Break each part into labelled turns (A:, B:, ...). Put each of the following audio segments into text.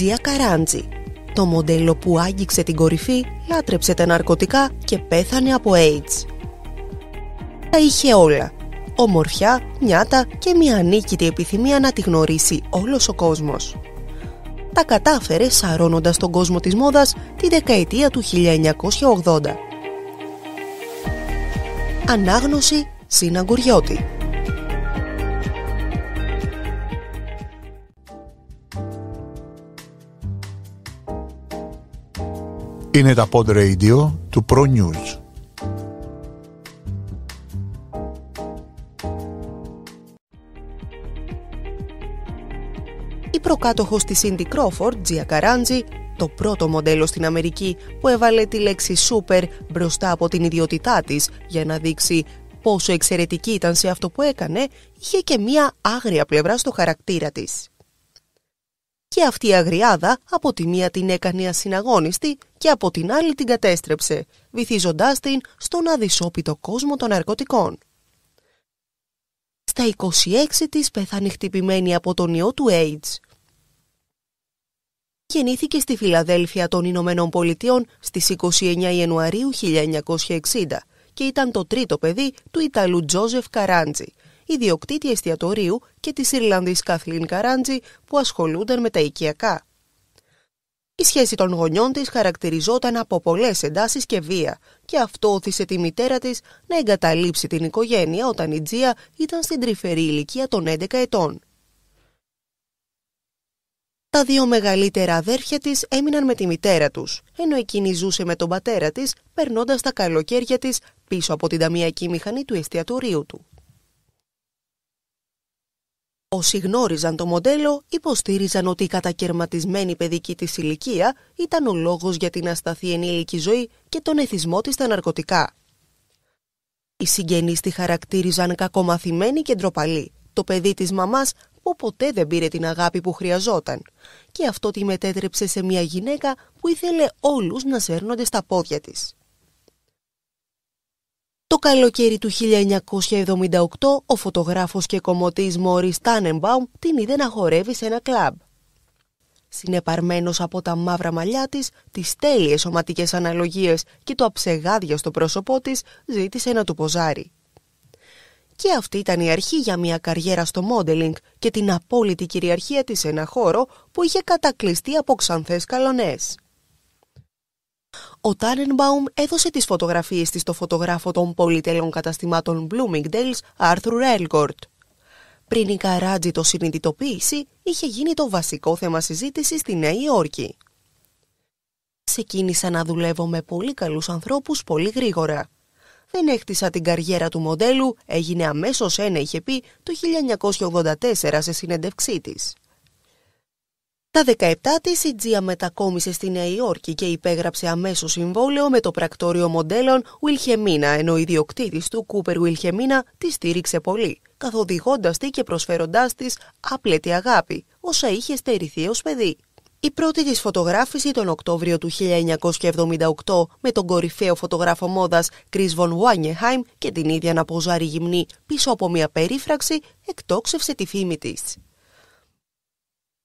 A: Τζία Το μοντέλο που άγγιξε την κορυφή, λάτρεψε τα ναρκωτικά και πέθανε από AIDS. Τα είχε όλα. Ομορφιά, νιάτα και μια ανίκητη επιθυμία να τη γνωρίσει όλος ο κόσμος. Τα κατάφερε σαρώνοντας τον κόσμο της μόδας τη δεκαετία του 1980. Ανάγνωση συναγκουριώτη. Είναι τα Pod Radio του Pro News. Η προκάτοχος της Cindy Crawford, Gia Καράντζη, το πρώτο μοντέλο στην Αμερική που έβαλε τη λέξη σούπερ μπροστά από την ιδιότητά της για να δείξει πόσο εξαιρετική ήταν σε αυτό που έκανε, είχε και μία άγρια πλευρά στο χαρακτήρα της και αυτή η αγριάδα από τη μία την έκανε ασυναγώνιστη και από την άλλη την κατέστρεψε, βυθίζοντάς την στον αδυσόπιτο κόσμο των ναρκωτικών. Στα 26 της πέθανε χτυπημένη από τον ιό του AIDS. Γεννήθηκε στη Φιλαδέλφια των Ηνωμένων Πολιτειών στις 29 Ιανουαρίου 1960 και ήταν το τρίτο παιδί του Ιταλού Τζόζεφ Καράντζη, ιδιοκτήτη εστιατορίου και της Ιρλανδής Καθλίν Καράντζη που ασχολούνταν με τα οικιακά. Η σχέση των γονιών της χαρακτηριζόταν από πολλές εντάσεις και βία και αυτό όθησε τη μητέρα της να εγκαταλείψει την οικογένεια όταν η Τζία ήταν στην τρυφερή ηλικία των 11 ετών. Τα δύο μεγαλύτερα αδέρφια της έμειναν με τη μητέρα τους, ενώ εκείνη ζούσε με τον πατέρα της, περνώντας τα καλοκαίρια της πίσω από την ταμιακή μηχανή του εστιατορίου του. Όσοι γνώριζαν το μοντέλο υποστήριζαν ότι η κατακαιρματισμένη παιδική της ηλικία ήταν ο λόγος για την ασταθή ενήλικη ζωή και τον εθισμό της στα ναρκωτικά. Οι συγγενείς τη χαρακτήριζαν κακομαθημένη και ντροπαλή, το παιδί της μαμάς που ποτέ δεν πήρε την αγάπη που χρειαζόταν και αυτό τη μετέτρεψε σε μια γυναίκα που ήθελε όλους να σέρνονται στα πόδια της. Το καλοκαίρι του 1978, ο φωτογράφος και κομμωτής Μόρις Τάνεμπαουμ την είδε να χορεύει σε ένα κλαμπ. Συνεπαρμένος από τα μαύρα μαλλιά της, τις τέλειες σωματικές αναλογίες και το αψεγάδια στο πρόσωπό της, ζήτησε να του ποζάρει. Και αυτή ήταν η αρχή για μια καριέρα στο μόντελινγκ και την απόλυτη κυριαρχία της σε ένα χώρο που είχε κατακλειστεί από ξανθές καλονές. Ο Τάνενμπαουμ έδωσε τις φωτογραφίες της στο φωτογράφο των πολυτελών καταστημάτων Bloomingdale's, Arthur Έλκορτ. Πριν η Καράτζη το συνειδητοποίηση, είχε γίνει το βασικό θέμα συζήτησης στη Νέα Υόρκη. Ξεκίνησα να δουλεύω με πολύ καλούς ανθρώπους πολύ γρήγορα. Δεν έκτισα την καριέρα του μοντέλου, έγινε αμέσως ένα, είχε πει, το 1984 σε συνέντευξή της. Τα 17 της η Τζία μετακόμισε στη Νέα Υόρκη και υπέγραψε αμέσως συμβόλαιο με το πρακτόριο μοντέλων Wilhelmina, ενώ ο ιδιοκτήτης του Κούπερ Wilhelmina, τη στήριξε πολύ, καθοδηγώντας τη και προσφέροντάς της άπλετη αγάπη, όσα είχε στερηθεί ως παιδί. Η πρώτη της φωτογράφηση τον Οκτώβριο του 1978 με τον κορυφαίο φωτογράφο μόδας Chris von Wangenheim και την ίδια να ποζάρει γυμνή πίσω από μια περίφραξη εκτόξευσε τη φήμη της.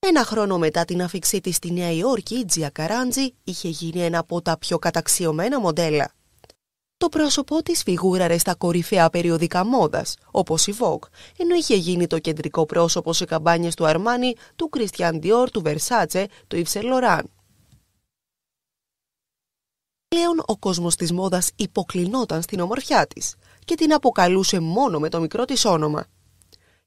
A: Ένα χρόνο μετά την αφήξή της στη Νέα Υόρκη, η Τζια Καράντζη είχε γίνει ένα από τα πιο καταξιωμένα μοντέλα. Το πρόσωπό της φιγούραρε στα κορυφαία περιοδικά μόδας, όπως η Vogue, ενώ είχε γίνει το κεντρικό πρόσωπο σε καμπάνιες του Αρμάνι, του Christian Dior, του Versace, του Yves Saint Laurent. Πλέον ο κόσμος της μόδας υποκλινόταν στην ομορφιά της και την αποκαλούσε μόνο με το μικρό της όνομα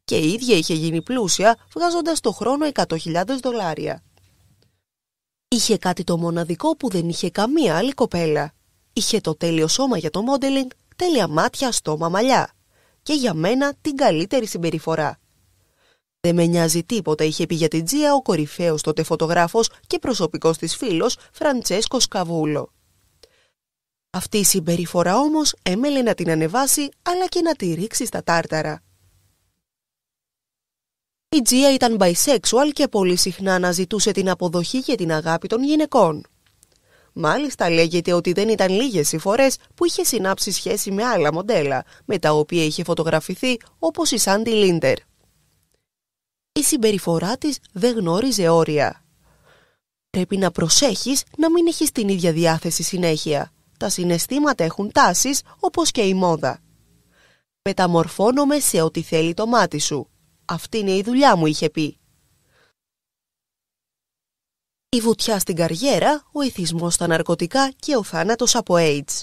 A: και η ίδια είχε γίνει πλούσια βγάζοντας το χρόνο 100.000 δολάρια. Είχε κάτι το μοναδικό που δεν είχε καμία άλλη κοπέλα. Είχε το τέλειο σώμα για το μόντελινγκ, τέλεια μάτια, στόμα, μαλλιά. Και για μένα την καλύτερη συμπεριφορά. Δεν με νοιάζει τίποτα, είχε πει για την Τζία ο κορυφαίος τότε φωτογράφος και προσωπικός της φίλος Φραντσέσκο Σκαβούλο. Αυτή η συμπεριφορά όμως έμελε να την ανεβάσει αλλά και να τη ρίξει στα τάρταρα. Η Τζία ήταν bisexual και πολύ συχνά αναζητούσε την αποδοχή για την αγάπη των γυναικών. Μάλιστα λέγεται ότι δεν ήταν λίγες οι φορές που είχε συνάψει σχέση με άλλα μοντέλα, με τα οποία είχε φωτογραφηθεί όπως η Σάντι Λίντερ. Η συμπεριφορά της δεν γνώριζε όρια. Πρέπει να προσέχεις να μην έχεις την ίδια διάθεση συνέχεια. Τα συναισθήματα έχουν τάσεις όπως και η μόδα. Μεταμορφώνομαι σε ό,τι θέλει το μάτι σου. Αυτή είναι η δουλειά μου, είχε πει. Η βουτιά στην καριέρα, ο ηθισμός στα ναρκωτικά και ο θάνατος από AIDS.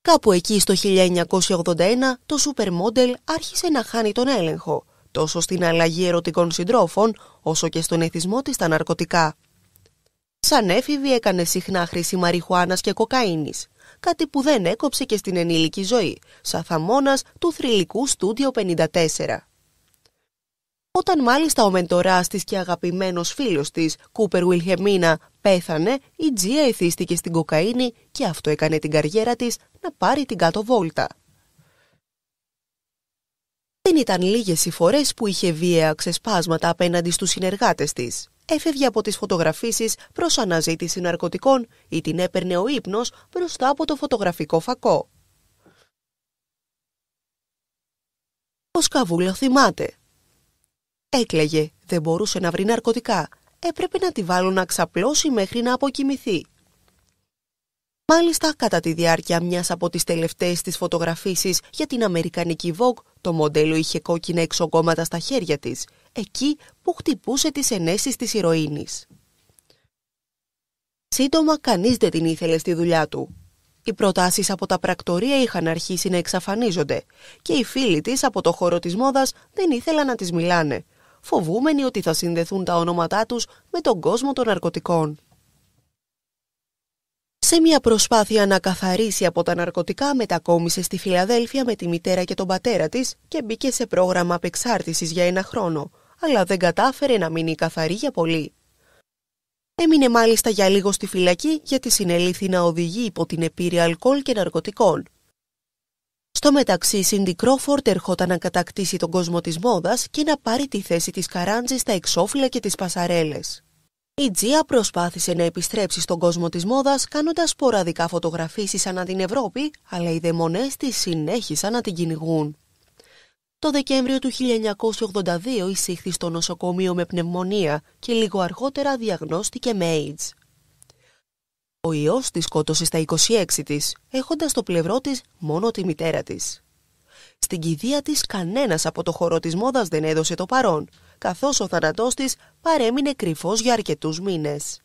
A: Κάπου εκεί στο 1981 το Supermodel άρχισε να χάνει τον έλεγχο, τόσο στην αλλαγή ερωτικών συντρόφων όσο και στον εθισμό της στα ναρκωτικά. Σαν έφηβη έκανε συχνά χρήση μαριχουάνας και κοκαίνης, κάτι που δεν έκοψε και στην ενήλικη ζωή, σαν θαμώνας του θρηλυκού στούντιο 54. Όταν μάλιστα ο μεντοράς της και αγαπημένος φίλος της, Κούπερ Βιλχεμίνα, πέθανε, η Τζία εθίστηκε στην κοκαίνη και αυτό έκανε την καριέρα της να πάρει την κάτω βόλτα. Δεν ήταν λίγες οι φορές που είχε βίαια ξεσπάσματα απέναντι στους συνεργάτες της. Έφευγε από τις φωτογραφίσεις προς αναζήτηση ναρκωτικών ή την έπαιρνε ο ύπνος μπροστά από το φωτογραφικό φακό. Ο Σκαβούλα θυμάται. Έκλαιγε, δεν μπορούσε να βρει ναρκωτικά. Έπρεπε να τη βάλουν να ξαπλώσει μέχρι να αποκοιμηθεί. Μάλιστα, κατά τη διάρκεια μιας από τις τελευταίες της φωτογραφίσεις για την Αμερικανική Vogue, το μοντέλο είχε κόκκινα εξογκώματα στα χέρια της, εκεί που χτυπούσε τις ενέσεις της ηρωίνης. Σύντομα, κανείς δεν την ήθελε στη δουλειά του. Οι προτάσεις από τα πρακτορία είχαν αρχίσει να εξαφανίζονται και οι φίλοι της από το χώρο της Μόδας δεν ήθελαν να τη μιλάνε, φοβούμενοι ότι θα συνδεθούν τα ονόματά τους με τον κόσμο των ναρκωτικών. Σε μια προσπάθεια να καθαρίσει από τα ναρκωτικά μετακόμισε στη Φιλαδέλφια με τη μητέρα και τον πατέρα της και μπήκε σε πρόγραμμα απεξάρτησης για ένα χρόνο, αλλά δεν κατάφερε να μείνει καθαρή για πολύ. Έμεινε μάλιστα για λίγο στη φυλακή γιατί συνελήθη να οδηγεί υπό την επίρρεια αλκοόλ και ναρκωτικών. Στο μεταξύ, η Σίντι Κρόφορντ ερχόταν να κατακτήσει τον κόσμο της μόδας και να πάρει τη θέση της καράντζης στα εξώφυλλα και τις πασαρέλες. Η Τζία προσπάθησε να επιστρέψει στον κόσμο της μόδας κάνοντας σποραδικά φωτογραφίσεις ανά την Ευρώπη, αλλά οι δαιμονές της συνέχισαν να την κυνηγούν. Το Δεκέμβριο του 1982 εισήχθη στο νοσοκομείο με πνευμονία και λίγο αργότερα διαγνώστηκε με AIDS. Ο ιός της σκότωσε στα 26 της, έχοντας στο πλευρό της μόνο τη μητέρα της. Στην κηδεία της κανένας από το χώρο της μόδας δεν έδωσε το παρόν, καθώς ο θάνατός της παρέμεινε κρυφός για αρκετούς μήνες.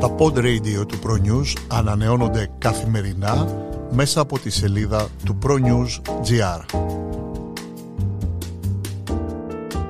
A: Τα pod radio του ProNews ανανεώνονται καθημερινά μέσα από τη σελίδα του ProNews